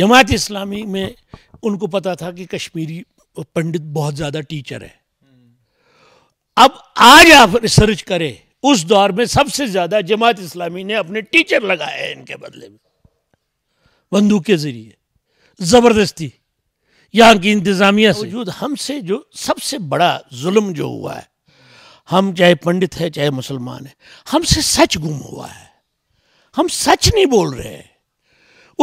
जमात इस्लामी में उनको पता था कि कश्मीरी पंडित बहुत ज़्यादा टीचर है अब आज आप रिसर्च करें उस दौर में सबसे ज़्यादा जमात इस्लामी ने अपने टीचर लगाए हैं इनके बदले में बंदूक के ज़रिए ज़बरदस्ती यहां की इंतज़ामिया से मौजूद हमसे जो सबसे बड़ा जुल्म जो हुआ है हम चाहे पंडित है चाहे मुसलमान है हमसे सच गुम हुआ है हम सच नहीं बोल रहे हैं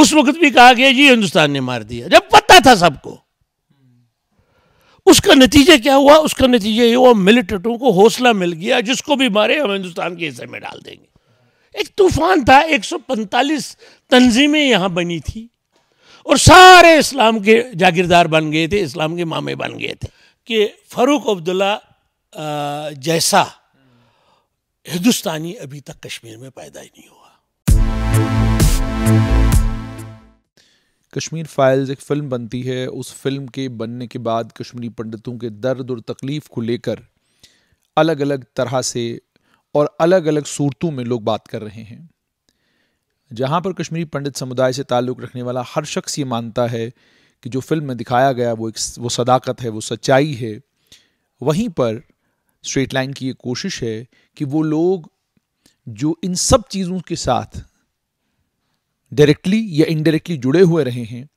उस वक्त भी कहा गया जी हिंदुस्तान ने मार दिया जब पता था सबको उसका नतीजा क्या हुआ उसका नतीजा ये हुआ मिलिटेंटों को हौसला मिल गया जिसको भी मारे हम हिंदुस्तान के हिस्से में डाल देंगे एक तूफान था 145 तंजीमें यहां बनी थी और सारे इस्लाम के जागीरदार बन गए थे इस्लाम के मामे बन गए थे कि फारूक अब्दुल्ला जैसा हिंदुस्तानी अभी तक कश्मीर में पैदा ही नहीं हुआ कश्मीर फाइल्स एक फ़िल्म बनती है उस फिल्म के बनने के बाद कश्मीरी पंडितों के दर्द और तकलीफ़ को लेकर अलग अलग तरह से और अलग अलग सूरतों में लोग बात कर रहे हैं जहाँ पर कश्मीरी पंडित समुदाय से ताल्लुक़ रखने वाला हर शख्स ये मानता है कि जो फिल्म में दिखाया गया वो एक वो सदाकत है वो सच्चाई है वहीं पर स्ट्रेट लाइन की ये कोशिश है कि वो लोग जो इन सब चीज़ों के साथ डायरेक्टली या इनडायरेक्टली जुड़े हुए रहे हैं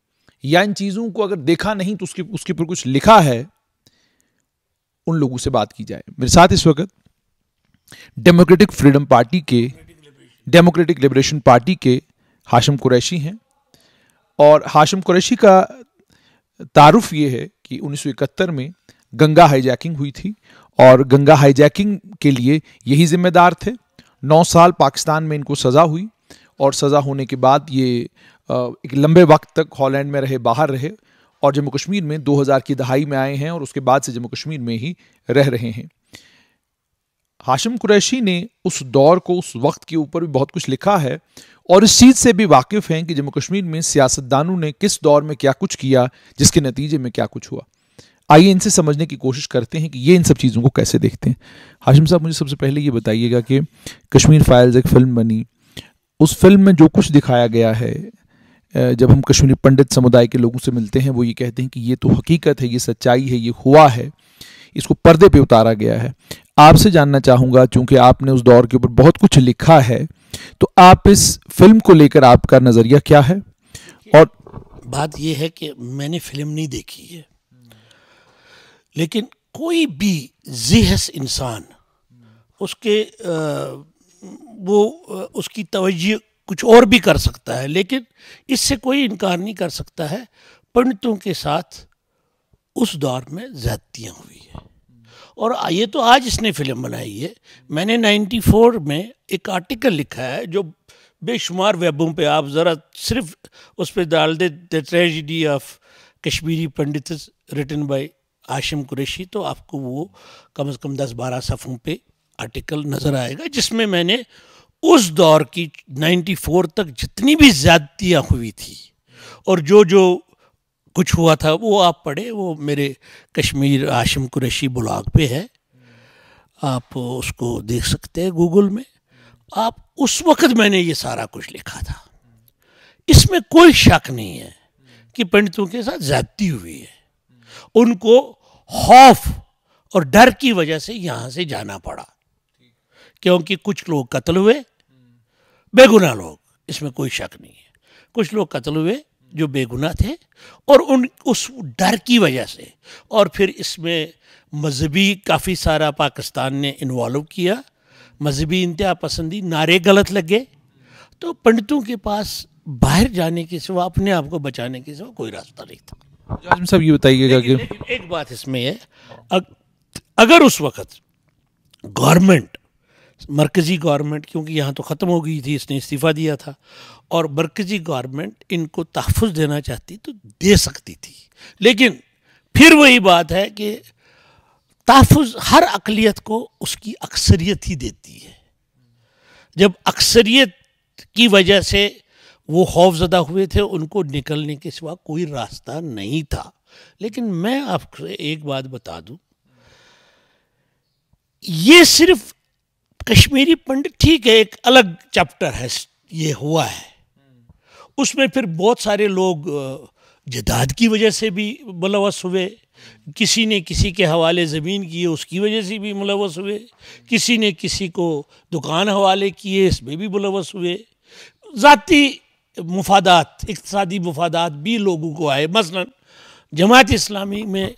या इन चीज़ों को अगर देखा नहीं तो उसके उसके ऊपर कुछ लिखा है उन लोगों से बात की जाए मेरे साथ इस वक्त डेमोक्रेटिक फ्रीडम पार्टी के डेमोक्रेटिक लिबरेशन पार्टी के हाशम कुरैशी हैं और हाशम कुरैशी का तारुफ ये है कि उन्नीस में गंगा हाईजैकिंग हुई थी और गंगा हाईजैकिंग के लिए यही जिम्मेदार थे नौ साल पाकिस्तान में इनको सज़ा हुई और सज़ा होने के बाद ये एक लंबे वक्त तक हॉलैंड में रहे बाहर रहे और जम्मू कश्मीर में 2000 की दहाई में आए हैं और उसके बाद से जम्मू कश्मीर में ही रह रहे हैं हाशिम कुरैशी ने उस दौर को उस वक्त के ऊपर भी बहुत कुछ लिखा है और इस चीज़ से भी वाकिफ़ हैं कि जम्मू कश्मीर में सियासतदानों ने किस दौर में क्या कुछ किया जिसके नतीजे में क्या कुछ हुआ आइए इनसे समझने की कोशिश करते हैं कि ये इन सब चीज़ों को कैसे देखते हैं हाशिम साहब मुझे सबसे पहले ये बताइएगा कि कश्मीर फाइल्स एक फिल्म बनी उस फिल्म में जो कुछ दिखाया गया है जब हम कश्मीरी पंडित समुदाय के लोगों से मिलते हैं वो ये कहते हैं कि ये तो हकीकत है ये सच्चाई है ये हुआ है इसको पर्दे पे उतारा गया है आपसे जानना चाहूँगा चूँकि आपने उस दौर के ऊपर बहुत कुछ लिखा है तो आप इस फिल्म को लेकर आपका नज़रिया क्या है और बात यह है कि मैंने फिल्म नहीं देखी है लेकिन कोई भी जीहस इंसान उसके आ, वो उसकी तवज्जो कुछ और भी कर सकता है लेकिन इससे कोई इनकार नहीं कर सकता है पंडितों के साथ उस दौर में ज़्यादतियाँ हुई हैं और ये तो आज इसने फिल्म बनाई है मैंने 94 में एक आर्टिकल लिखा है जो बेशुमार वेबों पे आप ज़रा सिर्फ उस पर डाल दे the tragedy of Kashmiri Pandit written by Ashim Qureshi तो आपको वो कम से कम दस बारह सफ़ों पे आर्टिकल नज़र आएगा जिसमें मैंने उस दौर की 94 तक जितनी भी ज़्यादतियाँ हुई थी और जो जो कुछ हुआ था वो आप पढ़े वो मेरे कश्मीर आशिम कुरैशी ब्लॉग पे है आप उसको देख सकते हैं गूगल में आप उस वक्त मैंने ये सारा कुछ लिखा था इसमें कोई शक नहीं है कि पंडितों के साथ ज्यादती हुई है उनको खौफ और डर की वजह से यहाँ से जाना पड़ा क्योंकि कुछ लोग कत्ल हुए बेगुना लोग इसमें कोई शक नहीं है कुछ लोग कत्ल हुए जो बेगुना थे और उन उस डर की वजह से और फिर इसमें मजहबी काफ़ी सारा पाकिस्तान ने इन्वॉल्व किया मजहबी इंतहा पसंदी नारे गलत लगे तो पंडितों के पास बाहर जाने के सिवा अपने आप को बचाने के सिवा कोई रास्ता नहीं था सब ये बताइएगा कि एक बात इसमें है अगर उस वक्त गवर्नमेंट मरकज़ी गवर्नमेंट क्योंकि यहाँ तो ख़त्म हो गई थी इसने इस्तीफ़ा दिया था और मरकज़ी गवर्नमेंट इनको तहफ़ देना चाहती तो दे सकती थी लेकिन फिर वही बात है कि तहफ़ हर अकलीत को उसकी अक्सरियत ही देती है जब अक्सरियत की वजह से वो खौफजदा हुए थे उनको निकलने के सिवा कोई रास्ता नहीं था लेकिन मैं आपको एक बात बता दूं ये सिर्फ कश्मीरी पंडित ठीक है एक अलग चैप्टर है ये हुआ है उसमें फिर बहुत सारे लोग जदाद की वजह से भी मुलवस हुए किसी ने किसी के हवाले ज़मीन किए उसकी वजह से भी मुलवस हुए किसी ने किसी को दुकान हवाले किए इसमें भी मुलवस हुए ज़ाती मुफादात इकतदी मुफादात भी लोगों को आए मसलन जमात इस्लामी में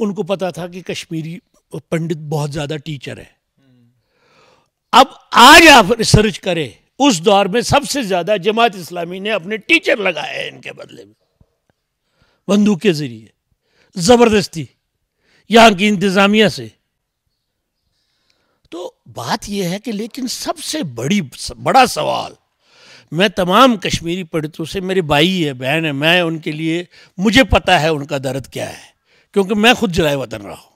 उनको पता था कि कश्मीरी पंडित बहुत ज़्यादा टीचर है अब आज आप रिसर्च करें उस दौर में सबसे ज्यादा जमात इस्लामी ने अपने टीचर लगाए हैं इनके बदले में बंदूक के जरिए जबरदस्ती यहां की इंतजामिया से तो बात यह है कि लेकिन सबसे बड़ी बड़ा सवाल मैं तमाम कश्मीरी पंडितों से मेरे भाई है बहन है मैं उनके लिए मुझे पता है उनका दर्द क्या है क्योंकि मैं खुद जलाए वतन रहा हूं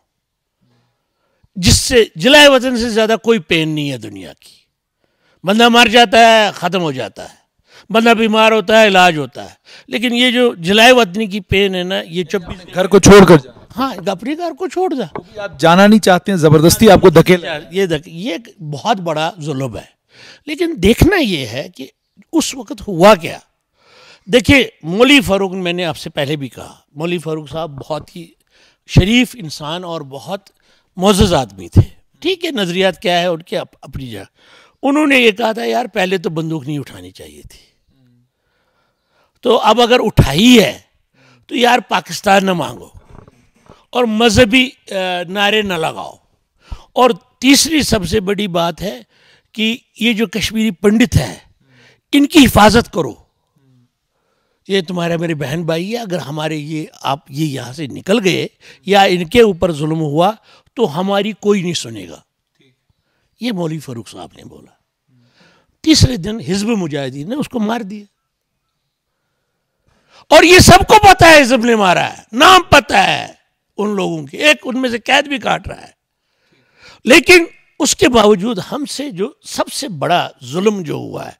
जिससे जलाए वतन से ज़्यादा कोई पेन नहीं है दुनिया की बंदा मर जाता है ख़त्म हो जाता है बंदा बीमार होता है इलाज होता है लेकिन ये जो जलाए वतनी की पेन है ना ये चौबीस घर को छोड़ कर हाँ अपने घर को छोड़ जा तो आप जाना नहीं चाहते हैं ज़बरदस्ती आपको धकेल ये धके ये बहुत बड़ा जुल्म है लेकिन देखना ये है कि उस वक्त हुआ क्या देखिए मौली फ़ारूक मैंने आपसे पहले भी कहा मौली फ़ारूक साहब बहुत ही शरीफ इंसान और बहुत मोजज आदमी थे ठीक है नज़रियात क्या है उनके अप, अपनी जगह उन्होंने ये कहा था यार पहले तो बंदूक नहीं उठानी चाहिए थी तो अब अगर उठाई है तो यार पाकिस्तान ना मांगो और मजहबी नारे ना लगाओ और तीसरी सबसे बड़ी बात है कि ये जो कश्मीरी पंडित हैं इनकी हिफाजत करो ये तुम्हारे मेरे बहन भाई है अगर हमारे ये आप ये यहाँ से निकल गए या इनके ऊपर जुल्म हुआ तो हमारी कोई नहीं सुनेगा ये मौलवी फरूक साहब ने बोला तीसरे दिन हिजब मुजाहिदीन ने उसको मार दिया और ये सबको पता है हिजब ने मारा है नाम पता है उन लोगों की एक उनमें से कैद भी काट रहा है लेकिन उसके बावजूद हमसे जो सबसे बड़ा जुल्म जो हुआ है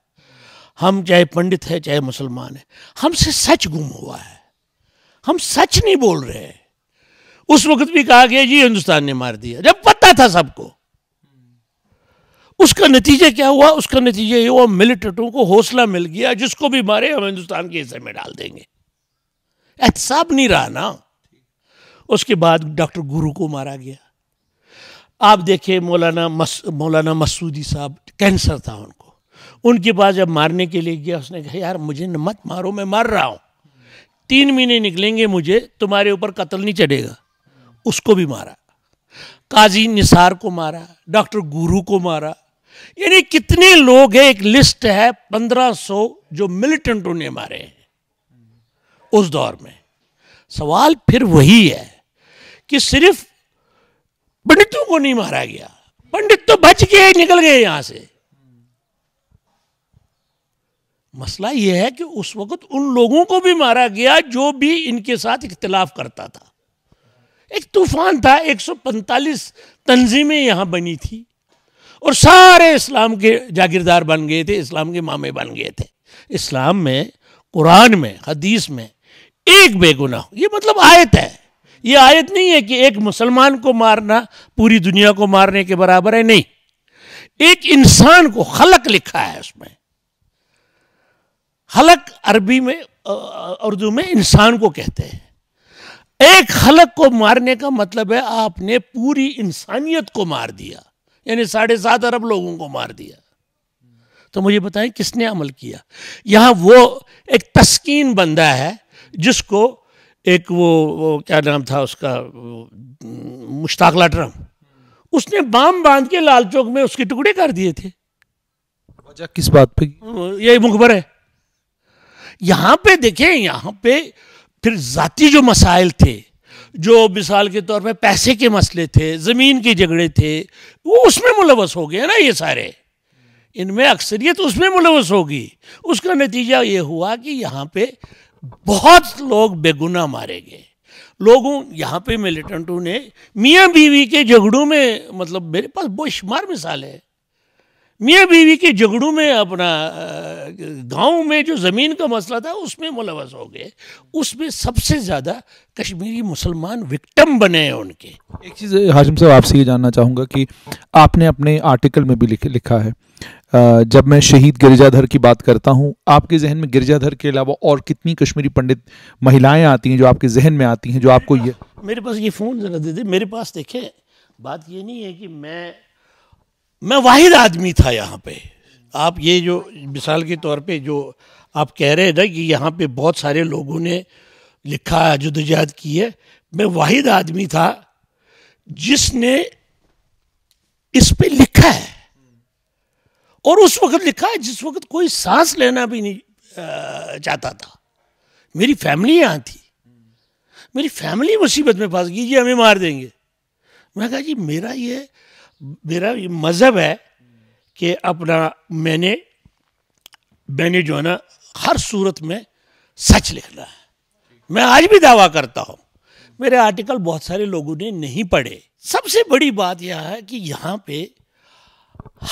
हम चाहे पंडित है चाहे मुसलमान है हमसे सच गुम हुआ है हम सच नहीं बोल रहे हैं उस वक्त भी कहा गया जी हिंदुस्तान ने मार दिया जब पता था सबको उसका नतीजा क्या हुआ उसका नतीजा ये हुआ मिलिटेंटों को हौसला मिल गया जिसको भी मारे हम हिंदुस्तान के हिस्से में डाल देंगे एहतसाब नहीं रहा ना उसके बाद डॉक्टर गुरु को मारा गया आप देखे मौलाना मस, मौलाना मसूदी साहब कैंसर था उनको उनके पास जब मारने के लिए गया उसने कहा यार मुझे मत मारो मैं मार रहा हूं तीन महीने निकलेंगे मुझे तुम्हारे ऊपर कत्ल नहीं चढ़ेगा उसको भी मारा काजी निसार को मारा डॉक्टर गुरु को मारा यानी कितने लोग हैं एक लिस्ट है 1500 जो मिलिटेंटों ने मारे हैं उस दौर में सवाल फिर वही है कि सिर्फ पंडितों को नहीं मारा गया पंडित तो बच गए निकल गए यहां से मसला यह है कि उस वक्त उन लोगों को भी मारा गया जो भी इनके साथ इख्तलाफ करता था एक तूफान था 145 तंजीमें यहाँ बनी थी और सारे इस्लाम के जागीरदार बन गए थे इस्लाम के मामे बन गए थे इस्लाम में कुरान में हदीस में एक बेगुनाह ये मतलब आयत है ये आयत नहीं है कि एक मुसलमान को मारना पूरी दुनिया को मारने के बराबर है नहीं एक इंसान को खलक लिखा है उसमें हलक अरबी में उर्दू में इंसान को कहते हैं एक हलक को मारने का मतलब है आपने पूरी इंसानियत को मार दिया यानी साढ़े सात अरब लोगों को मार दिया तो मुझे बताएं किसने अमल किया यहां वो एक तस्कीन बंदा है जिसको एक वो, वो क्या नाम था उसका मुश्ताक ट्रम उसने बाम बांध के लाल चौक में उसके टुकड़े कर दिए थे वजह किस बात पे यही मुखबर है यहां पे देखें यहां पे फिर ज़ाती जो मसाइल थे जो मिसाल के तौर पे पैसे के मसले थे ज़मीन के झगड़े थे वो उसमें मुलवस हो गए ना ये सारे इनमें अक्सरियत उसमें मुलवस होगी उसका नतीजा ये हुआ कि यहाँ पे बहुत लोग बेगुना मारे गए लोगों यहाँ पे मिलिटेंटों ने मियाँ बीवी के झगड़ों में मतलब मेरे पास बेशुमार मिसाल है मियाँ बीवी के झगड़ों में अपना गांव में जो ज़मीन का मसला था उसमें मुलवस हो गए उसमें सबसे ज़्यादा कश्मीरी मुसलमान विक्टम बने हैं उनके एक चीज़ हाजिम साहब आपसे ये जानना चाहूँगा कि आपने अपने आर्टिकल में भी लिखा है जब मैं शहीद गिरजाधर की बात करता हूँ आपके जहन में गिरजाधर के अलावा और कितनी कश्मीरी पंडित महिलाएँ आती हैं जो आपके जहन में आती हैं जो आपको ये मेरे पास ये फ़ोन ज़रा दे दे मेरे पास देखें बात ये नहीं है कि मैं मैं वाहिद आदमी था यहाँ पे आप ये जो मिसाल के तौर पे जो आप कह रहे हैं ना कि यहाँ पे बहुत सारे लोगों ने लिखा जदोजहद की है मैं वाहिद आदमी था जिसने इस पे लिखा है और उस वक्त लिखा है जिस वक्त कोई सांस लेना भी नहीं चाहता था मेरी फैमिली यहाँ थी मेरी फैमिली मुसीबत में फंस गई जी हमें मार देंगे मैं कहा जी मेरा ये मेरा ये मज़हब है कि अपना मैंने मैंने जो है ना हर सूरत में सच लिखना है मैं आज भी दावा करता हूँ मेरे आर्टिकल बहुत सारे लोगों ने नहीं पढ़े सबसे बड़ी बात यह है कि यहाँ पे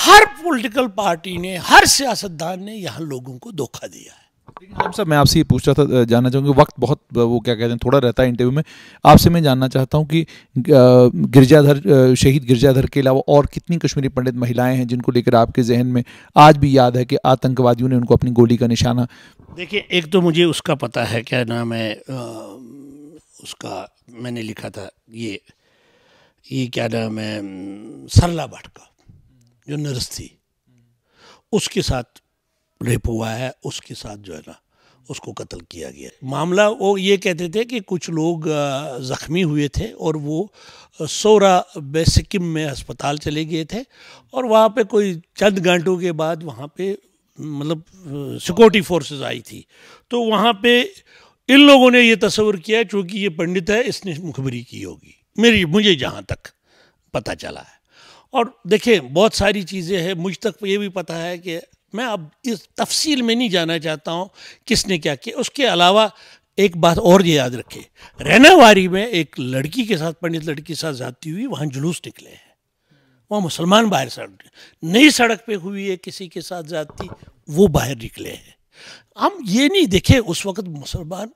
हर पॉलिटिकल पार्टी ने हर सियासतदान ने यहाँ लोगों को धोखा दिया है साहब मैं आपसे ये पूछ रहा था जानना चाहूँगी वक्त बहुत वो क्या कहते हैं थोड़ा रहता है इंटरव्यू में आपसे मैं जानना चाहता हूँ कि गिरजाधर शहीद गिरजाधर के अलावा और कितनी कश्मीरी पंडित महिलाएं हैं जिनको लेकर आपके जहन में आज भी याद है कि आतंकवादियों ने उनको अपनी गोली का निशाना देखिए एक तो मुझे उसका पता है क्या नाम है उसका मैंने लिखा था ये ये क्या नाम है सरला भट्ट का जो नर्स थी उसके साथ रेप हुआ है उसके साथ जो है ना उसको कत्ल किया गया मामला वो ये कहते थे कि कुछ लोग ज़ख्मी हुए थे और वो सोरा बेसिकम में अस्पताल चले गए थे और वहाँ पे कोई चंद घंटों के बाद वहाँ पे मतलब सिक्योरिटी फोर्सेस आई थी तो वहाँ पे इन लोगों ने ये तस्वर किया चूँकि ये पंडित है इसने मुखबरी की होगी मेरी मुझे जहाँ तक पता चला है और देखें बहुत सारी चीज़ें हैं मुझ तक ये भी पता है कि मैं अब इस तफसील में नहीं जाना चाहता हूँ किसने क्या किया उसके अलावा एक बात और ये याद रखे रहनावारी में एक लड़की के साथ पंडित लड़की के साथ जाती हुई वहाँ जुलूस निकले हैं वहाँ मुसलमान बाहर सड़क नई सड़क पे हुई है किसी के साथ जाती वो बाहर निकले हैं हम ये नहीं देखे उस वक्त मुसलमान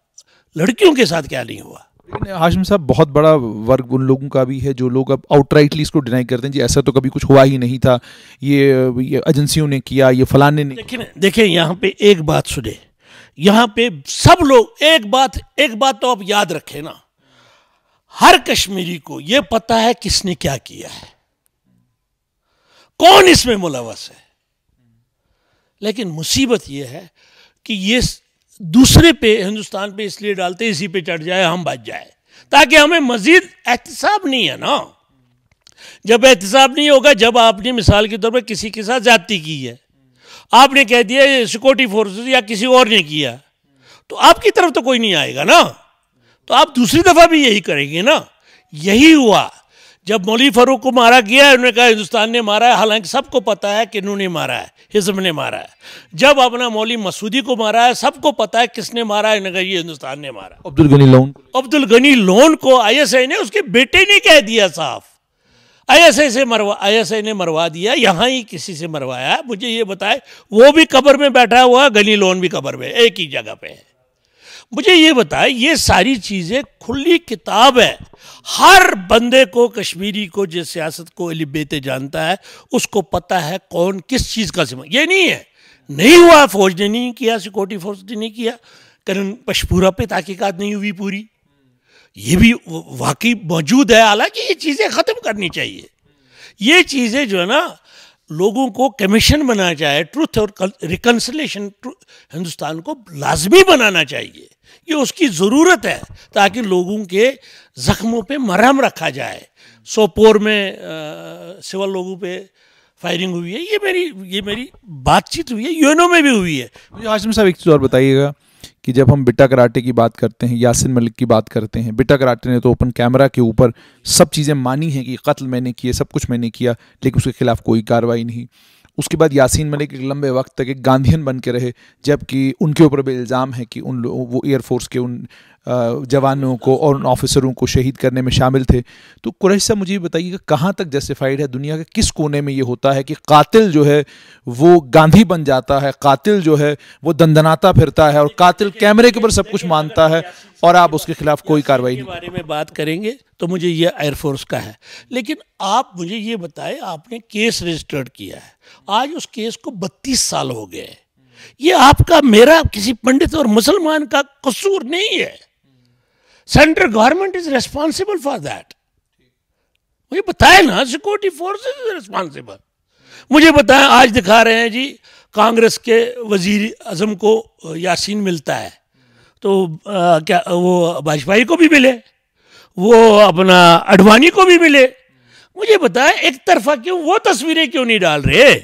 लड़कियों के साथ क्या नहीं हुआ लेकिन हाशिम साहब बहुत बड़ा वर्ग उन लोगों का भी है जो लोग अब आउटराइटली इसको डिनाई करते हैं जी ऐसा तो कभी कुछ हुआ ही नहीं था ये ये एजेंसियों ने किया ये फलाने ने लेकिन देखिए यहाँ पे एक बात सुने यहाँ पे सब लोग एक बात एक बात तो आप याद रखें ना हर कश्मीरी को यह पता है किसने क्या किया है कौन इसमें मुलवस है लेकिन मुसीबत यह है कि ये दूसरे पे हिंदुस्तान पे इसलिए डालते इसी पे चढ़ जाए हम बच जाए ताकि हमें मजीद एहतसाब नहीं है ना जब एहतसाब नहीं होगा जब आपने मिसाल के तौर पर किसी के साथ ज्यादती की है आपने कह दिया सिक्योरिटी फोर्स या किसी और ने किया तो आपकी तरफ तो कोई नहीं आएगा ना तो आप दूसरी दफ़ा भी यही करेंगे ना यही हुआ जब मौली फरूक को मारा गया उन्होंने कहा हिंदुस्तान ने मारा है हालांकि सबको पता है कि इन्होंने मारा है हिजब ने मारा है जब अपना मौली मसूदी को मारा है सबको पता है किसने मारा है कहा ये हिंदुस्तान ने मारा अब्दुल गनी लोन अब्दुल गनी लोन को आईएसआई ने उसके बेटे ने कह दिया साफ आईएसआई से मरवा आईएसआई ने मरवा दिया यहाँ ही किसी से मरवाया मुझे ये बताए वो भी कबर में बैठा हुआ गनी लोन भी कबर में एक ही जगह पे है मुझे ये बताए ये सारी चीज़ें खुली किताब है हर बंदे को कश्मीरी को जिस सियासत को लिबेते जानता है उसको पता है कौन किस चीज़ का जिम्मा ये नहीं है नहीं हुआ फौज ने नहीं किया सिक्योरिटी फोर्स ने नहीं किया करण पशपूरा पे तहकीकत नहीं हुई पूरी ये भी वाकई मौजूद है हालांकि ये चीज़ें ख़त्म करनी चाहिए ये चीज़ें जो है ना लोगों को कमीशन बनाना जाए ट्रूथ और रिकन्सलेशन हिंदुस्तान को लाजमी बनाना चाहिए ये उसकी ज़रूरत है ताकि लोगों के ज़ख्मों पे मरहम रखा जाए सोपोर में सिवल लोगों पे फायरिंग हुई है ये मेरी ये मेरी बातचीत हुई है यूएनओ में भी हुई है आजम साहब एक चीज़ और बताइएगा कि जब हम बिटा कराटे की बात करते हैं यासिन मलिक की बात करते हैं बिटा कराटे ने तो ओपन कैमरा के ऊपर सब चीज़ें मानी हैं कि कत्ल मैंने किए सब कुछ मैंने किया लेकिन उसके खिलाफ कोई कार्रवाई नहीं उसके बाद यासीन मलिक एक लंबे वक्त तक एक गांधीन बन के रहे जबकि उनके ऊपर भी इल्ज़ाम है कि उन वो एयरफोर्स के उन जवानों को और उन ऑफिसरों को शहीद करने में शामिल थे तो कुरैश साहब मुझे कि कहाँ तक जस्टिफाइड है दुनिया के किस कोने में ये होता है कि कातिल जो है वो गांधी बन जाता है कातिल जो है वो दंदनाता फिरता है और कातिल कैमरे के ऊपर सब कुछ मानता है और आप उसके खिलाफ कोई कार्रवाई नहीं बारे में बात करेंगे तो मुझे ये एयरफोर्स का है लेकिन आप मुझे ये बताएं आपने केस रजिस्टर्ड किया है आज उस केस को बत्तीस साल हो गए ये आपका मेरा किसी पंडित और मुसलमान का कसूर नहीं है central government is responsible for that मुझे बताए ना सिक्योरिटी फोर्सेज इज रेस्पॉन्सिबल मुझे बताएं आज दिखा रहे हैं जी कांग्रेस के वजीर अजम को यासीन मिलता है तो आ, क्या वो वाजपेयी को भी मिले वो अपना अडवाणी को भी मिले मुझे बताए एक तरफा क्यों वो तस्वीरें क्यों नहीं डाल रहे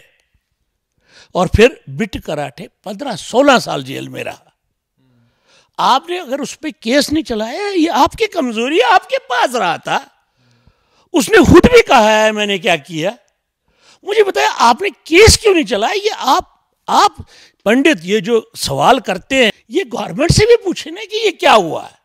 और फिर बिट कराठे पंद्रह सोलह साल जेल में रहा आपने अगर उस पर केस नहीं चलाया ये आपकी कमजोरी आपके पास रहा था उसने खुद भी कहा है मैंने क्या किया मुझे बताया आपने केस क्यों नहीं चलाया ये आप आप पंडित ये जो सवाल करते हैं ये गवर्नमेंट से भी पूछे ना कि ये क्या हुआ है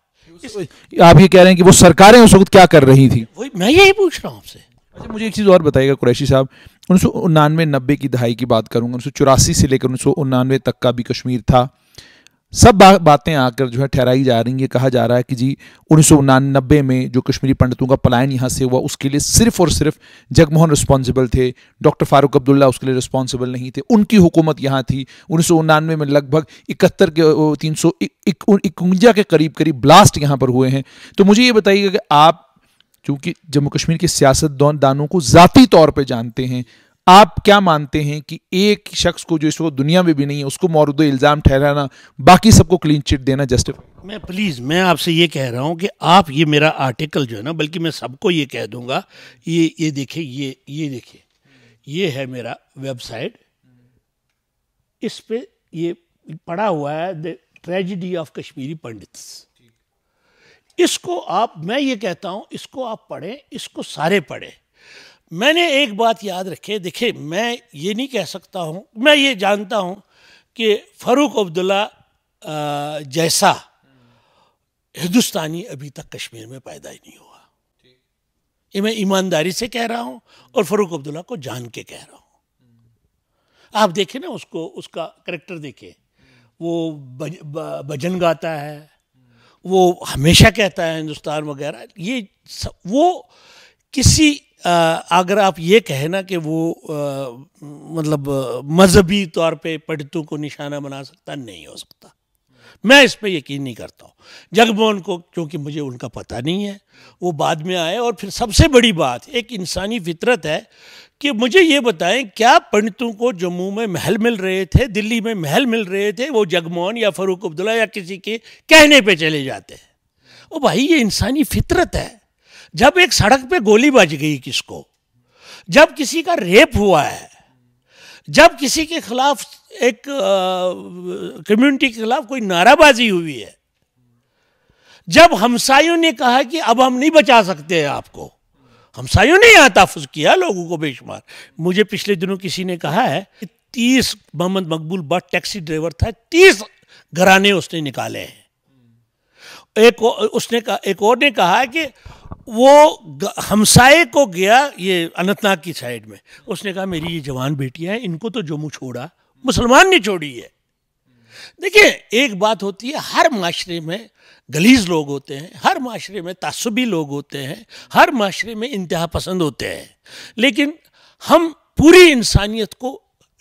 आप ये कह रहे हैं कि वो सरकारें उस वक्त क्या कर रही थी वही मैं यही पूछ रहा हूँ आपसे अच्छा मुझे एक चीज़ और बताइएगा कुरैशी साहब उन्नीस सौ उन्नानवे नब्बे की दहाई की बात करूँगा उन्नीस सौ चौरासी से लेकर उन्नीस सौ उन्नानवे तक का भी कश्मीर था सब बा, बातें आकर जो है ठहराई जा रही है कहा जा रहा है कि जी उन्नीस में जो कश्मीरी पंडितों का पलायन यहाँ से हुआ उसके लिए सिर्फ और सिर्फ जगमोहन रिस्पॉन्सिबल थे डॉक्टर फारूक अब्दुल्ला उसके लिए रिस्पॉन्सिबल नहीं थे उनकी हुकूमत यहाँ थी उन्नीस में लगभग इकहत्तर के तीन सौ इकवंजा के करीब करीब ब्लास्ट यहाँ पर हुए हैं तो मुझे ये बताइएगा कि आप चूँकि जम्मू कश्मीर के सियासत दानों को ज़ाती तौर पर जानते हैं आप क्या मानते हैं कि एक शख्स को जो इस वक्त दुनिया में भी नहीं है उसको मौरद इल्ज़ाम ठहराना बाकी सबको क्लीन चिट देना जस्टिफाई मैं प्लीज़ मैं आपसे ये कह रहा हूँ कि आप ये मेरा आर्टिकल जो है ना बल्कि मैं सबको ये कह दूंगा ये ये देखिए ये ये देखिए ये है मेरा वेबसाइट इस पर ये पड़ा हुआ है the tragedy of Kashmiri Pandit इसको आप मैं ये कहता हूँ इसको आप पढ़ें इसको सारे पढ़ें मैंने एक बात याद रखे देखे मैं ये नहीं कह सकता हूँ मैं ये जानता हूँ कि फ़ारूक अब्दुल्ला जैसा हिंदुस्तानी अभी तक कश्मीर में पैदा ही नहीं हुआ ये मैं ईमानदारी से कह रहा हूँ और फ़ारूक अब्दुल्ला को जान के कह रहा हूँ आप देखें ना उसको उसका करेक्टर देखें वो भजन बज, ब, गाता है वो हमेशा कहता है हिंदुस्तान वगैरह ये सब, वो किसी अगर आप ये कहें ना कि वो मतलब मजहबी तौर पे पंडितों को निशाना बना सकता नहीं हो सकता मैं इस पर यकीन नहीं करता हूँ जगमोहन को क्योंकि मुझे उनका पता नहीं है वो बाद में आए और फिर सबसे बड़ी बात एक इंसानी फितरत है कि मुझे ये बताएं क्या पंडितों को जम्मू में महल मिल रहे थे दिल्ली में महल मिल रहे थे वो जगमोहन या फरूक अब्दुल्ला या किसी के कहने पे चले जाते हैं ओ भाई ये इंसानी फितरत है जब एक सड़क पे गोली बज गई किसको जब किसी का रेप हुआ है जब किसी के खिलाफ एक कम्युनिटी के खिलाफ कोई नाराबाजी हुई है जब हमसायों ने कहा कि अब हम नहीं बचा सकते आपको हमसायों ने यहां तहफ़ किया लोगों को बेशुमार मुझे पिछले दिनों किसी ने कहा है कि तीस मोहम्मद मकबूल बट टैक्सी ड्राइवर था तीस घराने उसने निकाले हैं एक उसने कहा एक और ने कहा कि वो हमसाए को गया ये अनंतनाग की साइड में उसने कहा मेरी ये जवान बेटियां हैं इनको तो जम्मू छोड़ा मुसलमान ने छोड़ी है देखिए एक बात होती है हर माशरे में गलीज लोग होते हैं हर माशरे में तसबी लोग होते हैं हर माशरे में इंतहा पसंद होते हैं लेकिन हम पूरी इंसानियत को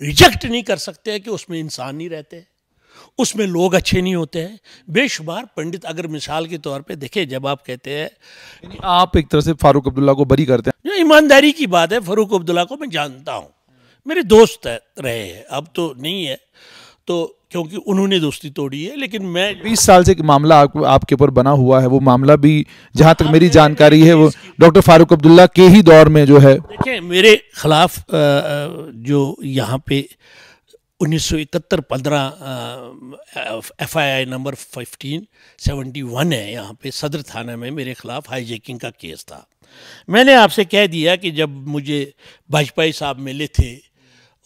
रिजेक्ट नहीं कर सकते कि उसमें इंसान नहीं रहते हैं उसमें लोग अच्छे नहीं होते हैं बेशुमार पंडित अगर मिसाल के तौर पे देखे जब आप कहते हैं आप एक तरह से फारूक अब्दुल्ला को बरी करते हैं ईमानदारी की बात है फारूक अब्दुल्ला को मैं जानता हूँ मेरे दोस्त है, रहे हैं अब तो नहीं है तो क्योंकि उन्होंने दोस्ती तोड़ी है लेकिन मैं बीस साल से एक मामला आप, आपके ऊपर बना हुआ है वो मामला भी जहां तक मेरी जानकारी है वो डॉक्टर फारूक अब्दुल्ला के ही दौर में जो है देखिए मेरे खिलाफ जो यहाँ पे उन्नीस सौ इकहत्तर पंद्रह F I I number fifteen seventy one है यहाँ पे सदर थाना में मेरे खिलाफ हाईजेकिंग का केस था मैंने आपसे कह दिया कि जब मुझे भाजपाई साहब मिले थे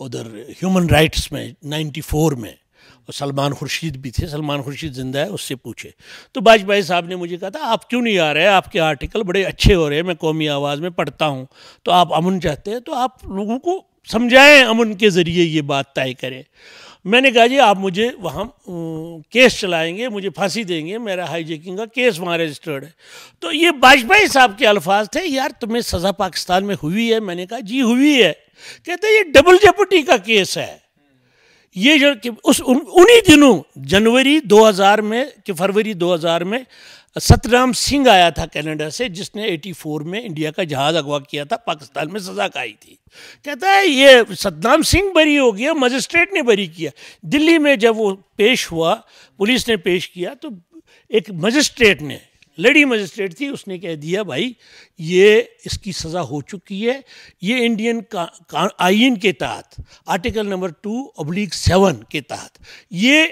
उधर ह्यूमन राइट्स में 94 में और सलमान खुर्शीद भी थे सलमान खुर्शीद जिंदा है उससे पूछे तो भाजपाई साहब ने मुझे कहा था आप क्यों नहीं आ रहे आपके आर्टिकल बड़े अच्छे हो रहे हैं मैं कौमी आवाज़ में पढ़ता हूँ तो आप अमन चाहते हैं तो आप लोगों को समझाएं हम उनके ज़रिए ये बात तय करें मैंने कहा जी आप मुझे वहाँ केस चलाएंगे मुझे फांसी देंगे मेरा हाईजेकिंग का केस वहाँ रजिस्टर्ड है तो ये वाजपेयी साहब के अल्फाज थे यार तुम्हें सज़ा पाकिस्तान में हुई है मैंने कहा जी हुई है कहते ये डबल जेपटी का केस है ये जो कि उस उन्हीं दिनों जनवरी 2000 में कि फरवरी 2000 में सतराम सिंह आया था कनाडा से जिसने 84 में इंडिया का जहाज अगवा किया था पाकिस्तान में सजा खाई थी कहता है ये सतनाम सिंह बरी हो गया मजिस्ट्रेट ने बरी किया दिल्ली में जब वो पेश हुआ पुलिस ने पेश किया तो एक मजिस्ट्रेट ने लेडी मजिस्ट्रेट थी उसने कह दिया भाई ये इसकी सज़ा हो चुकी है ये इंडियन का, का आइन के तहत article number two oblique seven के तहत ये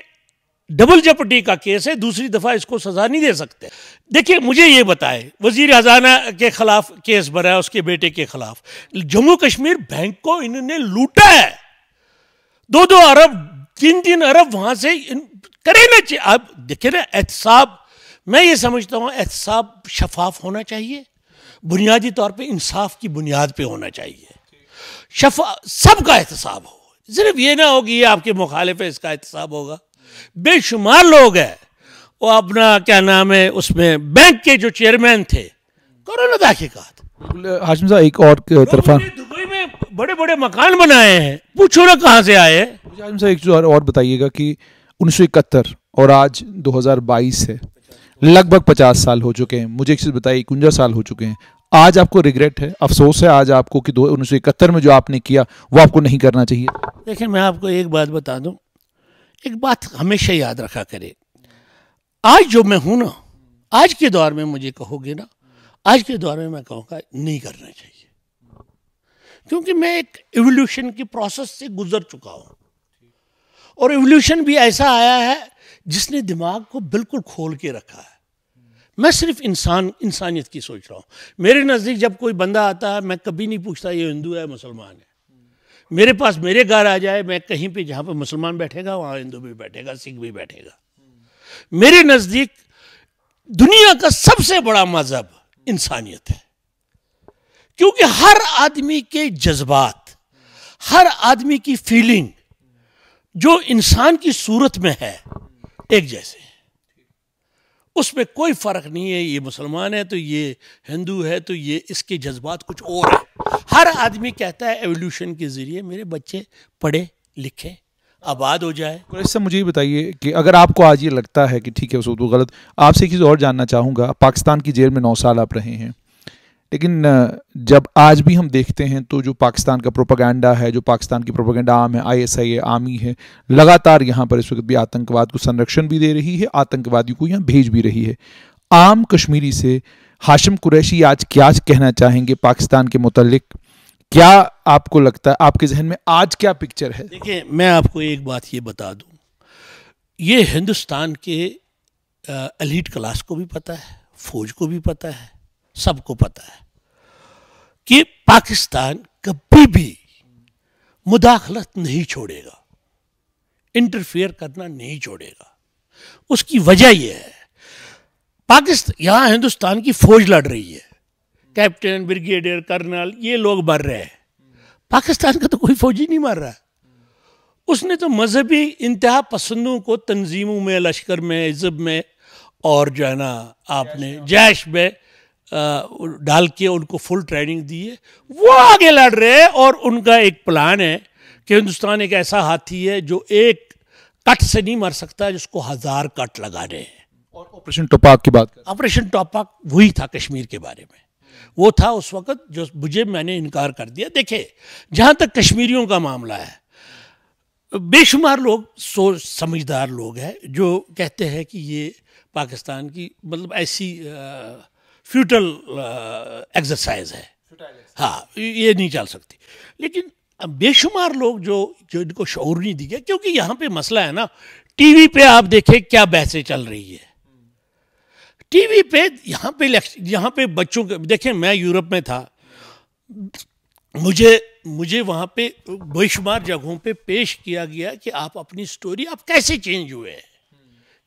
डबल जपटी का केस है दूसरी दफ़ा इसको सज़ा नहीं दे सकते देखिए मुझे ये बताएं वजीर ख़जाना के ख़िलाफ़ केस बना है उसके बेटे के ख़िलाफ़ जम्मू कश्मीर बैंक को इन्होंने लूटा है दो दो अरब तीन तीन अरब वहां से करे ना चाहिए अब देखिए ना एहतसाब मैं ये समझता हूँ एहतसाब शफाफ होना चाहिए बुनियादी तौर पर इंसाफ की बुनियाद पर होना चाहिए शफा सबका एहतसाब हो सिर्फ ये ना होगी ये आपके मुखालिफ है इसका एहतसाब होगा बेशुमार लोग हैं वो अपना क्या नाम है उसमें बैंक के जो चेयरमैन थे कोरोना ना तहकीकत हाशिम साहब एक और तरफा दुबई में बड़े बड़े मकान बनाए हैं पूछो ना कहाँ से आए हैं साहब एक और, और बताइएगा कि उन्नीस और आज 2022 है लगभग 50 साल हो चुके हैं मुझे एक चीज़ बताइए इकवंजा साल हो चुके हैं आज आपको रिग्रेट है अफसोस है आज आपको कि दो उन्नीस में जो आपने किया वो आपको नहीं करना चाहिए देखिए मैं आपको एक बात बता दूं एक बात हमेशा याद रखा करे आज जो मैं हूं ना आज के दौर में मुझे कहोगे ना आज के दौर में मैं कहूँगा नहीं करना चाहिए क्योंकि मैं एक एवोल्यूशन की प्रोसेस से गुजर चुका हूं और एवोल्यूशन भी ऐसा आया है जिसने दिमाग को बिल्कुल खोल के रखा है मैं सिर्फ इंसान इंसानियत की सोच रहा हूं मेरे नज़दीक जब कोई बंदा आता है मैं कभी नहीं पूछता ये हिंदू है मुसलमान है मेरे पास मेरे घर आ जाए मैं कहीं पे जहाँ पे मुसलमान बैठेगा वहाँ हिंदू भी बैठेगा सिख भी बैठेगा मेरे नज़दीक दुनिया का सबसे बड़ा मज़हब इंसानियत है क्योंकि हर आदमी के जज्बात हर आदमी की फीलिंग जो इंसान की सूरत में है एक जैसे उसमें कोई फ़र्क नहीं है ये मुसलमान है तो ये हिंदू है तो ये इसके जज्बात कुछ और है हर आदमी कहता है एवोल्यूशन के ज़रिए मेरे बच्चे पढ़े लिखे आबाद हो जाए इससे मुझे ये बताइए कि अगर आपको आज ये लगता है कि ठीक है उस गलत आपसे एक चीज़ और जानना चाहूँगा पाकिस्तान की जेल में नौ साल आप रहे हैं लेकिन जब आज भी हम देखते हैं तो जो पाकिस्तान का प्रोपागेंडा है जो पाकिस्तान की प्रोपागेंडा आम है आईएसआई है आर्मी है लगातार यहाँ पर इस वक्त भी आतंकवाद को संरक्षण भी दे रही है आतंकवादियों को यहाँ भेज भी रही है आम कश्मीरी से हाशिम कुरैशी आज क्या कहना चाहेंगे पाकिस्तान के मुतलक क्या आपको लगता है आपके जहन में आज क्या पिक्चर है देखिए मैं आपको एक बात ये बता दूँ ये हिंदुस्तान के अलीट क्लास को भी पता है फौज को भी पता है सबको पता है कि पाकिस्तान कभी भी मुदाखलत नहीं छोड़ेगा इंटरफेयर करना नहीं छोड़ेगा उसकी वजह यह है पाकिस्तान यहां हिंदुस्तान की फौज लड़ रही है कैप्टन ब्रिगेडियर कर्नल ये लोग मर रहे हैं पाकिस्तान का तो कोई फौजी नहीं मर रहा है उसने तो मजहबी इंतहा पसंदों को तंजीमों में लश्कर में इज़ब में और जो है ना आपने जैश में डाल के उनको फुल ट्रेनिंग दी है वो आगे लड़ रहे हैं और उनका एक प्लान है कि हिंदुस्तान एक ऐसा हाथी है जो एक कट से नहीं मर सकता जिसको हजार कट लगा रहे हैं और ऑपरेशन टोपाक की बात ऑपरेशन टोपाक वही था कश्मीर के बारे में वो था उस वक्त जो मुझे मैंने इनकार कर दिया देखे जहाँ तक कश्मीरियों का मामला है बेशुमार लोग सोच समझदार लोग हैं जो कहते हैं कि ये पाकिस्तान की मतलब ऐसी आ, फ्यूटल एक्सरसाइज है हाँ ये नहीं चल सकती लेकिन बेशुमार लोग जो जो इनको शौर नहीं दी गया क्योंकि यहाँ पे मसला है ना टीवी पे आप देखें क्या बहसें चल रही है टीवी पे यहाँ पे यहाँ पे बच्चों के देखें मैं यूरोप में था मुझे मुझे वहाँ पे बेशुमार जगहों पे पेश किया गया कि आप अपनी स्टोरी आप कैसे चेंज हुए हैं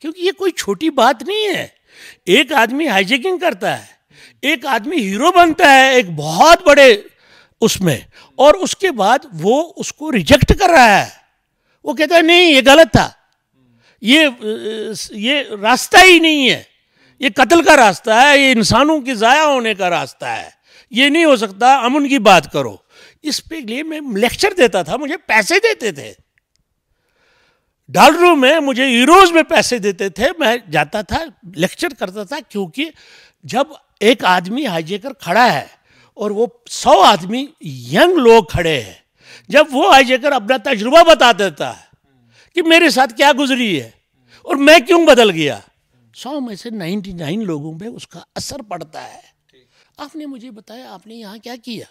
क्योंकि ये कोई छोटी बात नहीं है एक आदमी हाईजेकिंग करता है एक आदमी हीरो बनता है एक बहुत बड़े उसमें और उसके बाद वो उसको रिजेक्ट कर रहा है वो कहता है नहीं ये गलत था ये ये रास्ता ही नहीं है ये कत्ल का रास्ता है ये इंसानों के ज़ाया होने का रास्ता है ये नहीं हो सकता अमन की बात करो इस पे लिए मैं लेक्चर देता था मुझे पैसे देते थे डॉलरों में मुझे यूरोज में पैसे देते थे मैं जाता था लेक्चर करता था क्योंकि जब एक आदमी हाईजेकर खड़ा है और वो सौ आदमी यंग लोग खड़े हैं जब वो हाईजेकर अपना तजुर्बा बता देता है कि मेरे साथ क्या गुजरी है और मैं क्यों बदल गया सौ में से नाइन्टी नाइन लोगों पर उसका असर पड़ता है आपने मुझे बताया आपने यहाँ क्या किया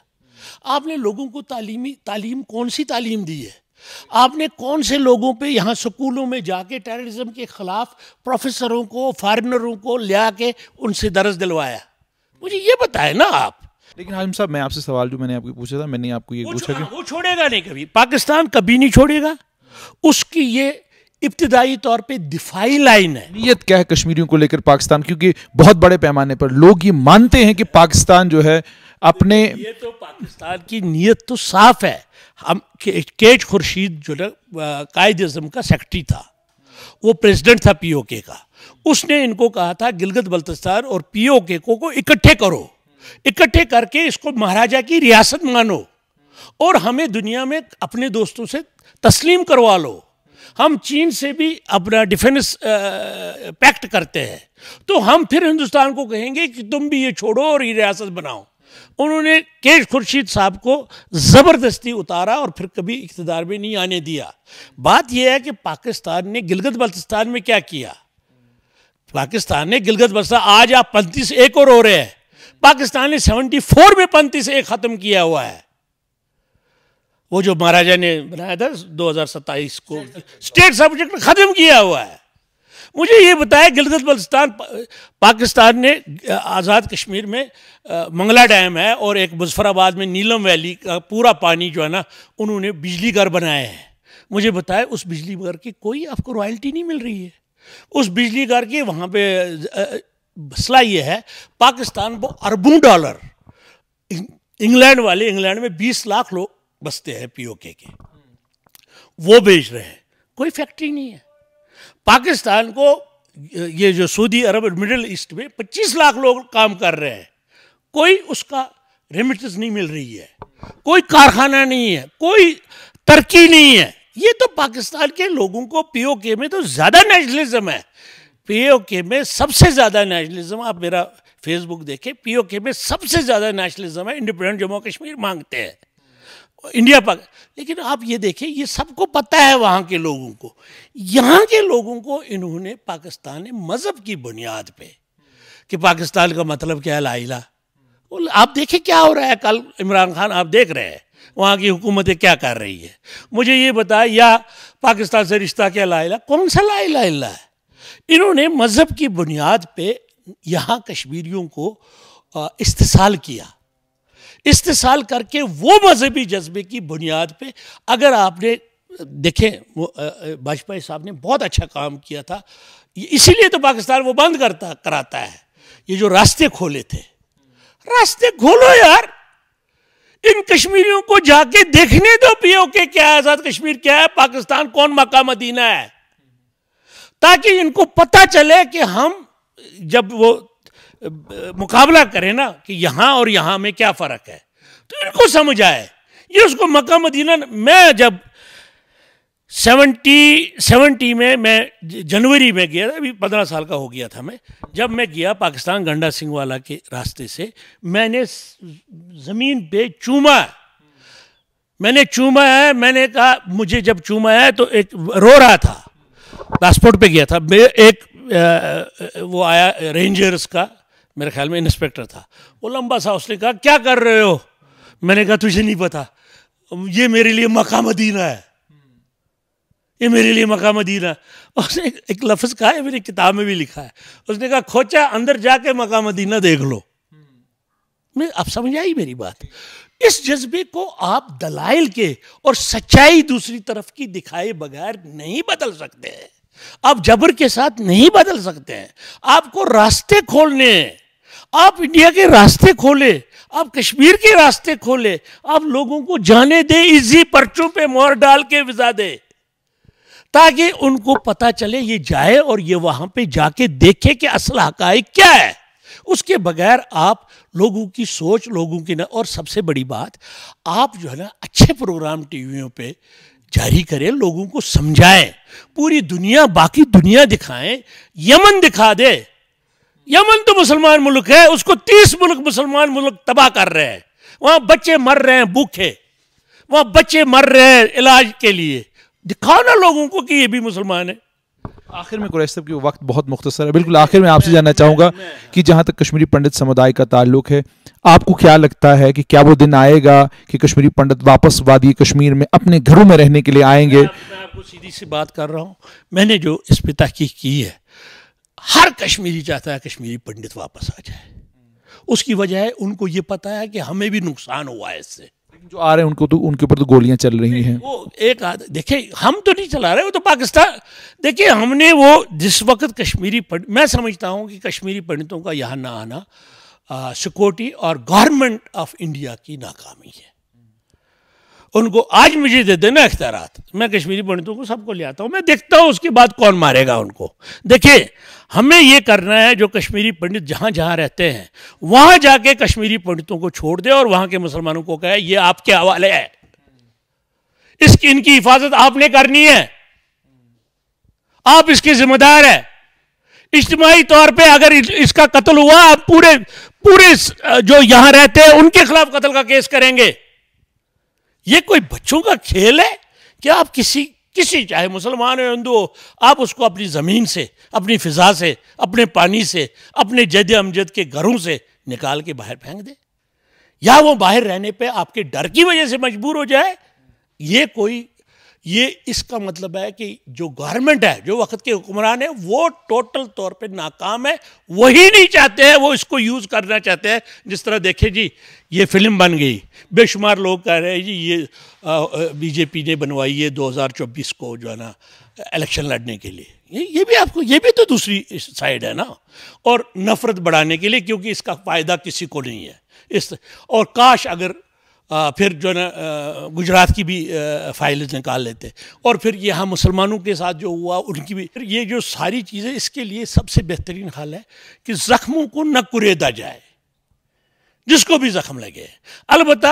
आपने लोगों को तालीमी तालीम कौन सी तालीम दी है आपने कौन से लोगों पे यहाँ स्कूलों में जाके टेररिज्म के ख़िलाफ़ प्रोफेसरों को फॉरेनरों को ले आके उनसे दर्ज दिलवाया मुझे ये बताए ना आप लेकिन हाजिम साहब मैं आपसे सवाल जो मैंने आपको पूछा था मैंने आपको ये पूछा कि वो छोड़ेगा नहीं कभी पाकिस्तान कभी नहीं छोड़ेगा उसकी ये इब्तदाई तौर पे दिफाई लाइन है नीयत क्या है कश्मीरियों को लेकर पाकिस्तान क्योंकि बहुत बड़े पैमाने पर लोग ये मानते हैं कि पाकिस्तान जो है अपने ये तो पाकिस्तान की नीयत तो साफ है हम केज खुर्शीद जो ना कायद अजम का सेक्रेटरी था वो प्रेसिडेंट था पीओके का उसने इनको कहा था गिलगत बल्तिस्तान और पीओके को को इकट्ठे करो इकट्ठे करके इसको महाराजा की रियासत मानो और हमें दुनिया में अपने दोस्तों से तस्लीम करवा लो हम चीन से भी अपना डिफेंस पैक्ट करते हैं तो हम फिर हिंदुस्तान को कहेंगे कि तुम भी ये छोड़ो और ये रियासत बनाओ उन्होंने केश खुर्शीद साहब को ज़बरदस्ती उतारा और फिर कभी इकतदार में नहीं आने दिया बात यह है कि पाकिस्तान ने गिलगत बल्तिस्तान में क्या किया पाकिस्तान ने गिलगत बल्तिस्तान आज आप पैंतीस एक और हो रहे हैं पाकिस्तान ने सेवेंटी फोर में पैंतीस एक ख़त्म किया हुआ है वो जो महाराजा ने बनाया था दो हज़ार सत्ताईस को स्टेट सब्जेक्ट में ख़त्म किया हुआ है मुझे ये बताया गिलगित बल्तिस्तान पा, पाकिस्तान ने आज़ाद कश्मीर में मंगला डैम है और एक मुजफ्फराबाद में नीलम वैली का पूरा पानी जो है ना उन्होंने बिजली घर बनाए हैं मुझे बताया उस बिजली घर की कोई आपको रॉयल्टी नहीं मिल रही है उस बिजली घर की वहाँ पे मसला ये है पाकिस्तान को अरबों डॉलर इंग्लैंड वाले इंग्लैंड में 20 लाख लोग बसते हैं पीओके के वो बेच रहे हैं कोई फैक्ट्री नहीं है पाकिस्तान को ये जो सऊदी अरब और मिडिल ईस्ट में 25 लाख लोग काम कर रहे हैं कोई उसका रेमिटेंस नहीं मिल रही है कोई कारखाना नहीं है कोई तरक्की नहीं है ये तो पाकिस्तान के लोगों को पीओके में तो ज़्यादा नेशनलिज्म है पीओके में सबसे ज़्यादा नेशनलिज्म आप मेरा फेसबुक देखें पीओके में सबसे ज़्यादा नेशनलिज्म है इंडिपेंडेंट जम्मू कश्मीर मांगते हैं इंडिया पाक लेकिन आप ये देखें ये सबको पता है वहाँ के लोगों को यहाँ के लोगों को इन्होंने पाकिस्तान मज़हब की बुनियाद पे कि पाकिस्तान का मतलब क्या है लाइला आप देखें क्या हो रहा है कल इमरान खान आप देख रहे हैं वहाँ की हुकूमतें क्या कर रही है मुझे ये बताया या पाकिस्तान से रिश्ता क्या लाइला कौन सा लाइला है इन्होंने मज़हब की बुनियाद पर यहाँ कश्मीरियों को इस्तेसाल किया इस्तेसाल करके वो मजहबी जज्बे की बुनियाद पे अगर आपने देखें वो वाजपेयी साहब ने बहुत अच्छा काम किया था इसीलिए तो पाकिस्तान वो बंद करता कराता है ये जो रास्ते खोले थे रास्ते खोलो यार इन कश्मीरियों को जाके देखने दो पीओ के क्या है आजाद कश्मीर क्या है पाकिस्तान कौन मकाम मदीना है ताकि इनको पता चले कि हम जब वो मुकाबला करें ना कि यहां और यहां में क्या फ़र्क है तो इनको समझ आए ये उसको मक्का मदीना मैं जब सेवेंटी सेवेंटी में मैं जनवरी में गया अभी पंद्रह साल का हो गया था मैं जब मैं गया पाकिस्तान गंडा सिंह वाला के रास्ते से मैंने ज़मीन पे चूमा मैंने चूमा है मैंने कहा मुझे जब चूमा है तो एक रो रहा था पासपोर्ट पे गया था एक वो आया रेंजर्स का मेरे ख्याल में इंस्पेक्टर था वो लंबा सा उसने कहा क्या कर रहे हो मैंने कहा तुझे नहीं पता ये मेरे लिए मका मदीना है ये मेरे लिए मका मदीना उसने एक, लफ्ज़ कहा है मेरी किताब में भी लिखा है उसने कहा खोचा अंदर जाके मका मदीना देख लो मैं आप समझ आई मेरी बात इस जज्बे को आप दलाइल के और सच्चाई दूसरी तरफ की दिखाए बगैर नहीं बदल सकते आप जबर के साथ नहीं बदल सकते हैं आपको रास्ते खोलने हैं आप इंडिया के रास्ते खोले आप कश्मीर के रास्ते खोले आप लोगों को जाने दे इसी पर्चों पे मोहर डाल के विजा दे ताकि उनको पता चले ये जाए और ये वहां पे जाके देखे कि असल हक़ क्या है उसके बगैर आप लोगों की सोच लोगों की ना और सबसे बड़ी बात आप जो है ना अच्छे प्रोग्राम टीवियों पे जारी करें लोगों को समझाएं पूरी दुनिया बाकी दुनिया दिखाएं यमन दिखा दे यमन तो मुसलमान मुल्क है उसको तीस मुल्क मुसलमान मुल्क तबाह कर रहे हैं वहाँ बच्चे मर रहे हैं भूखे वहाँ बच्चे मर रहे हैं इलाज के लिए दिखाओ ना लोगों को कि ये भी मुसलमान है आखिर में कुरैश साहब की वक्त बहुत मुख्तसर है बिल्कुल आखिर में आपसे जानना चाहूंगा कि जहां तक कश्मीरी पंडित समुदाय का ताल्लुक है आपको क्या लगता है कि क्या वो दिन आएगा कि कश्मीरी पंडित वापस वादी कश्मीर में अपने घरों में रहने के लिए आएंगे मैं आपको सीधी सी बात कर रहा हूँ मैंने जो इस पर तहकीक की है हर कश्मीरी चाहता है कश्मीरी पंडित वापस आ जाए उसकी वजह है उनको ये पता है कि हमें भी नुकसान हुआ है इससे जो आ रहे हैं उनको तो उनके ऊपर तो गोलियां चल रही हैं वो एक देखिए हम तो नहीं चला रहे वो तो पाकिस्तान देखिए हमने वो जिस वक्त कश्मीरी पंड मैं समझता हूँ कि कश्मीरी पंडितों का यहाँ ना आना सिक्योरिटी और गवर्नमेंट ऑफ इंडिया की नाकामी है उनको आज मुझे दे देना अख्तियारत मैं कश्मीरी पंडितों को सबको ले आता हूँ मैं देखता हूँ उसके बाद कौन मारेगा उनको देखिए हमें ये करना है जो कश्मीरी पंडित जहाँ जहाँ रहते हैं वहाँ जाके कश्मीरी पंडितों को छोड़ दे और वहाँ के मुसलमानों को कहे ये आपके हवाले है इसकी इनकी हिफाजत आपने करनी है आप इसके जिम्मेदार है इज्तमाही तौर पे अगर इसका कत्ल हुआ आप पूरे पूरे जो यहां रहते हैं उनके खिलाफ कत्ल का केस करेंगे ये कोई बच्चों का खेल है कि आप किसी किसी चाहे मुसलमान हो हिंदू हो आप उसको अपनी ज़मीन से अपनी फिजा से अपने पानी से अपने जद अमजद के घरों से निकाल के बाहर फेंक दे या वो बाहर रहने पे आपके डर की वजह से मजबूर हो जाए ये कोई ये इसका मतलब है कि जो गवर्नमेंट है जो वक्त के हुक्मरान है वो टोटल तौर पे नाकाम है वही नहीं चाहते हैं वो इसको यूज़ करना चाहते हैं जिस तरह देखे जी ये फिल्म बन गई बेशुमार लोग कह रहे हैं जी ये बीजेपी ने बनवाई है 2024 को जो है ना इलेक्शन लड़ने के लिए ये ये भी आपको ये भी तो दूसरी साइड है ना और नफरत बढ़ाने के लिए क्योंकि इसका फ़ायदा किसी को नहीं है इस और काश अगर आ, फिर जो है गुजरात की भी फाइलें निकाल लेते और फिर यहाँ मुसलमानों के साथ जो हुआ उनकी भी ये जो सारी चीज़ें इसके लिए सबसे बेहतरीन हाल है कि ज़ख्मों को न कुरेदा जाए जिसको भी ज़ख्म लगे अलबत्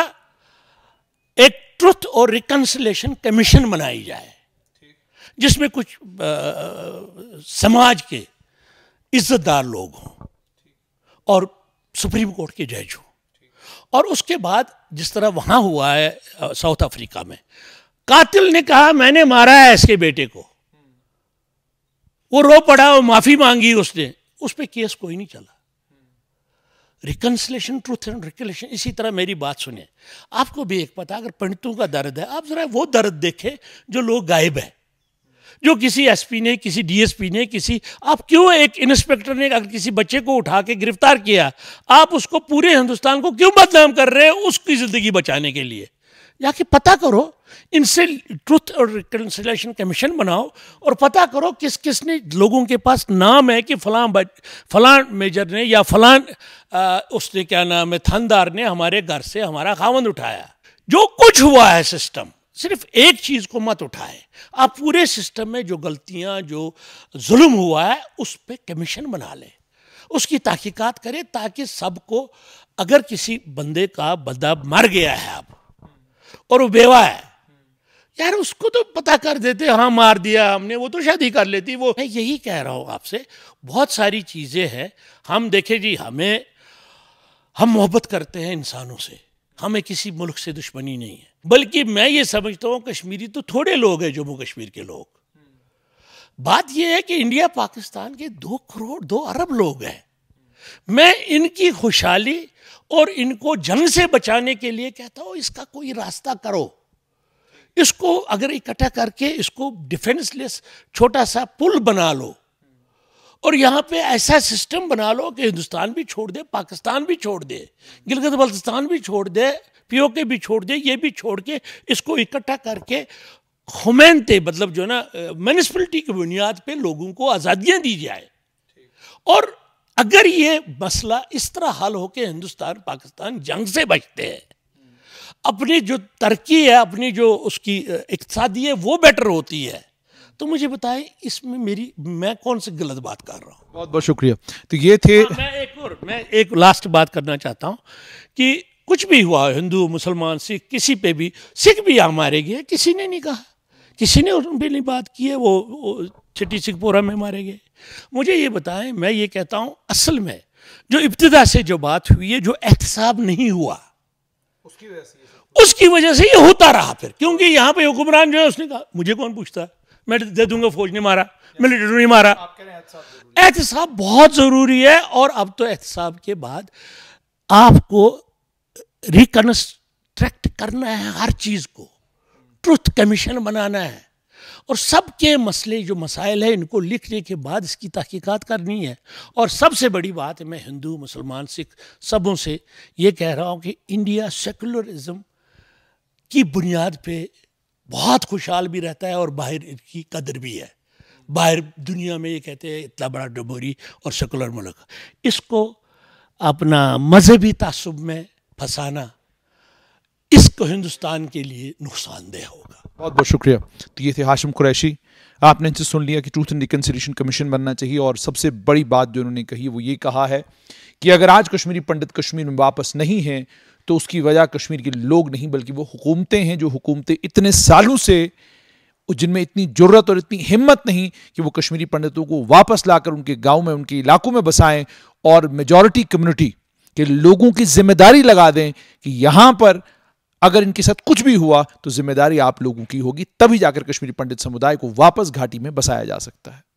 एक ट्रुथ और रिकन्सलेशन कमीशन बनाई जाए जिसमें कुछ आ, समाज के इज्जतदार लोग हों और सुप्रीम कोर्ट के जज हों और उसके बाद जिस तरह वहाँ हुआ है साउथ अफ्रीका में कातिल ने कहा मैंने मारा है इसके बेटे को वो रो पड़ा वो माफ़ी मांगी उसने उस पर केस कोई नहीं चला रिकनसलेशन ट्रूथ एंड रिकलेशन इसी तरह मेरी बात सुने आपको भी एक पता अगर पंडितों का दर्द है आप जरा वो दर्द देखें जो लोग गायब है जो किसी एसपी ने किसी डीएसपी ने किसी आप क्यों एक इंस्पेक्टर ने अगर किसी बच्चे को उठा के गिरफ्तार किया आप उसको पूरे हिंदुस्तान को क्यों बदनाम कर रहे हैं उसकी ज़िंदगी बचाने के लिए जाके पता करो इनसे ट्रूथ और रिकनसिलेशन कमीशन बनाओ और पता करो किस किस ने लोगों के पास नाम है कि फलां फलां मेजर ने या फलां आ, उसने क्या नाम है थानदार ने हमारे घर से हमारा खावंद उठाया जो कुछ हुआ है सिस्टम सिर्फ एक चीज को मत उठाए आप पूरे सिस्टम में जो गलतियां जो जुल्म हुआ है उस पर कमीशन बना ले उसकी तहकीकत करें ताकि सबको अगर किसी बंदे का बदब मर गया है आप और वो बेवा है यार उसको तो पता कर देते हाँ मार दिया हमने वो तो शादी कर लेती वो मैं यही कह रहा हूँ आपसे बहुत सारी चीज़ें हैं हम देखें जी हमें हम मोहब्बत करते हैं इंसानों से हमें किसी मुल्क से दुश्मनी नहीं है बल्कि मैं ये समझता हूँ कश्मीरी तो थोड़े लोग हैं जम्मू कश्मीर के लोग बात यह है कि इंडिया पाकिस्तान के दो करोड़ दो अरब लोग हैं मैं इनकी खुशहाली और इनको जंग से बचाने के लिए कहता हूँ इसका कोई रास्ता करो इसको अगर इकट्ठा करके इसको डिफेंसलेस छोटा सा पुल बना लो और यहाँ पे ऐसा सिस्टम बना लो कि हिंदुस्तान भी छोड़ दे पाकिस्तान भी छोड़ दे गिलगित बल्तिस्तान भी छोड़ दे पीओके भी छोड़ दे ये भी छोड़ के इसको इकट्ठा करके हुमैनते मतलब जो है ना म्यूनसिपलिटी की बुनियाद पे लोगों को आज़ादियाँ दी जाए और अगर ये मसला इस तरह हल होकर हिंदुस्तान पाकिस्तान जंग से बचते हैं अपनी जो तरक्की है अपनी जो उसकी इकतदी है वो बेटर होती है तो मुझे बताएं इसमें मेरी मैं कौन सी गलत बात कर रहा हूँ बहुत बहुत शुक्रिया तो ये थे आ, हाँ, मैं एक और मैं एक लास्ट बात करना चाहता हूँ कि कुछ भी हुआ हिंदू मुसलमान सिख किसी पे भी सिख भी यहाँ मारे गए किसी ने नहीं कहा किसी ने उन पर नहीं बात की है वो, वो छिटी सिखपोरा में मारे गए मुझे ये बताएं मैं ये कहता हूँ असल में जो इब्तदा से जो बात हुई है जो एहतसाब नहीं हुआ उसकी वजह से उसकी वजह से ये होता रहा फिर क्योंकि यहाँ पे हुक्मरान जो है उसने कहा मुझे कौन पूछता है मैं दे दूंगा फौज ने मारा मिलिट्री ने मारा एहतसाब बहुत ज़रूरी है और अब तो एहतसाब के बाद आपको रिकनस्ट्रक्ट करना है हर चीज़ को ट्रुथ कमीशन बनाना है और सबके मसले जो मसाइल है इनको लिखने के बाद इसकी तहकीकात करनी है और सबसे बड़ी बात है मैं हिंदू मुसलमान सिख सबों से ये कह रहा हूँ कि इंडिया सेकुलरिज्म की बुनियाद पे बहुत खुशहाल भी रहता है और बाहर की कदर भी है बाहर दुनिया में ये कहते हैं इतना बड़ा डबोरी और सेकुलर मुल्क इसको अपना मजहबी तसब में फंसाना इसको हिंदुस्तान के लिए नुकसानदेह होगा बहुत बहुत शुक्रिया तो ये थे हाशिम कुरैशी आपने इनसे सुन लिया कि ट्रूथ एंड रिकनसिलेशन कमीशन बनना चाहिए और सबसे बड़ी बात जो उन्होंने कही वो ये कहा है कि अगर आज कश्मीरी पंडित कश्मीर में वापस नहीं हैं तो उसकी वजह कश्मीर के लोग नहीं बल्कि वो हुकूमतें हैं जो हुकूमतें इतने सालों से जिनमें इतनी ज़रूरत और इतनी हिम्मत नहीं कि वो कश्मीरी पंडितों को वापस लाकर उनके गांव में उनके इलाकों में बसाएं और मेजॉरिटी कम्युनिटी कि लोगों की जिम्मेदारी लगा दें कि यहां पर अगर इनके साथ कुछ भी हुआ तो जिम्मेदारी आप लोगों की होगी तभी जाकर कश्मीरी पंडित समुदाय को वापस घाटी में बसाया जा सकता है